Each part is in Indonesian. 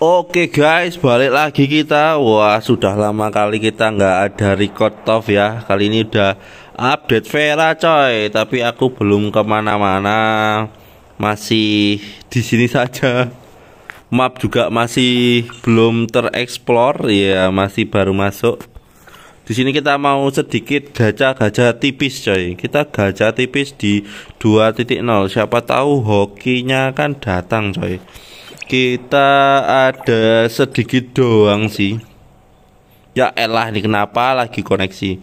Oke guys, balik lagi kita. Wah, sudah lama kali kita nggak ada record top ya. Kali ini udah update Vera coy, tapi aku belum kemana-mana. Masih di sini saja. Map juga masih belum tereksplor, ya masih baru masuk. Di sini kita mau sedikit gajah-gajah tipis coy. Kita gajah tipis di 2.0. Siapa tahu hokinya kan datang coy kita ada sedikit doang sih ya elah ini kenapa lagi koneksi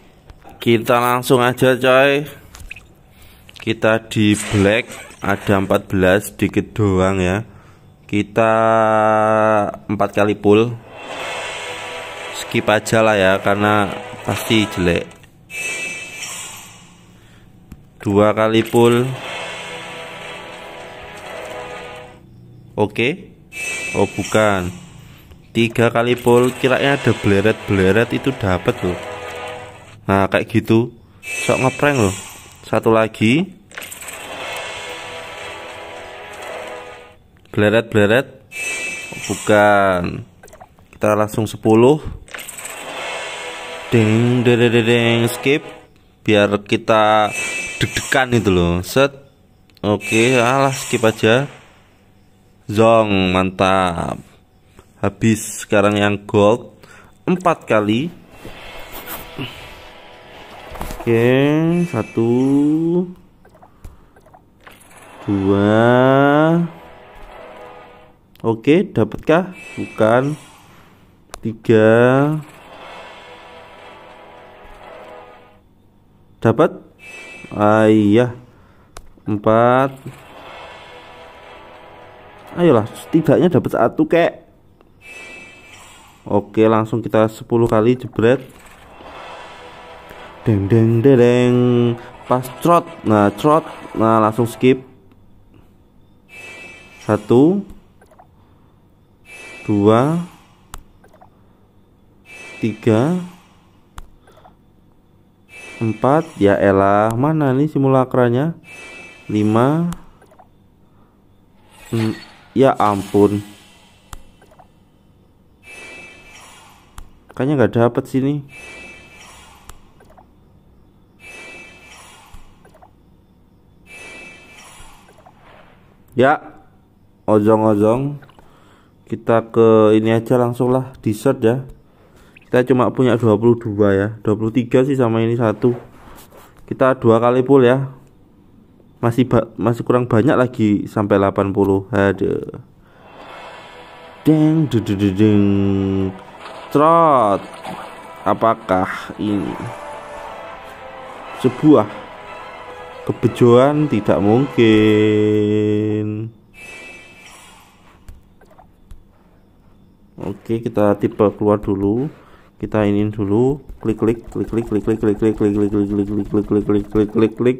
kita langsung aja coy kita di black ada 14 sedikit doang ya kita empat kali pull skip aja lah ya karena pasti jelek dua kali pull oke okay oh bukan tiga kali pol kiranya ada bleret bleret itu dapat loh nah kayak gitu sok ngeprank loh satu lagi bleret bleret oh, bukan kita langsung 10 ding deng deng, deng skip biar kita deg-degan itu loh set oke okay, alah skip aja Zong mantap habis sekarang yang gold empat kali oke satu dua oke dapatkah bukan tiga dapat Ayah iya. empat ayolah setidaknya dapat satu kek oke langsung kita 10 kali jebret deng deng deng, pas trot nah trot nah langsung skip satu dua tiga empat ya elah mana nih simulakranya lima Ya ampun. Kayaknya nggak dapet sini. Ya, ojong ozong Kita ke ini aja langsung lah dessert ya. Kita cuma punya 22 ya. 23 sih sama ini satu. Kita dua kali pull ya masih ba masih kurang banyak lagi sampai 80 ada deng deng trot apakah ini sebuah kebejoan tidak mungkin oke kita tipe keluar dulu kita ingin dulu klik klik klik klik klik klik klik klik klik klik klik klik klik klik klik klik klik klik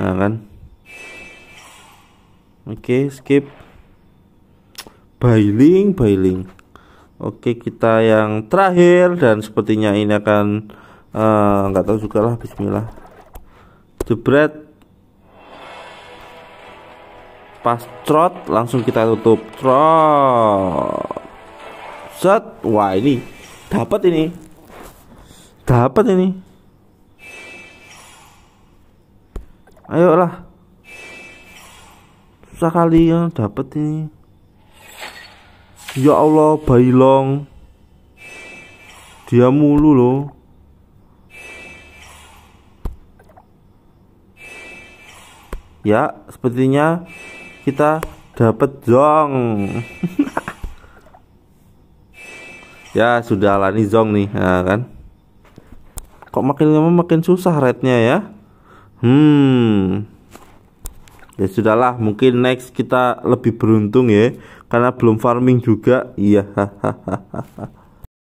nah kan oke skip bailing bailing oke kita yang terakhir dan sepertinya ini akan eh, nggak uh, tahu juga lah bismillah jebret pas trot langsung kita tutup trot set wah ini dapat ini dapat ini ayolah susah kali yang dapet ini ya Allah bailong dia mulu loh ya sepertinya kita dapet zong ya sudah lah nih zong nih nah, kan kok makin lama makin susah rednya ya Hmm. Ya sudahlah, mungkin next kita lebih beruntung ya karena belum farming juga. Iya. Yeah.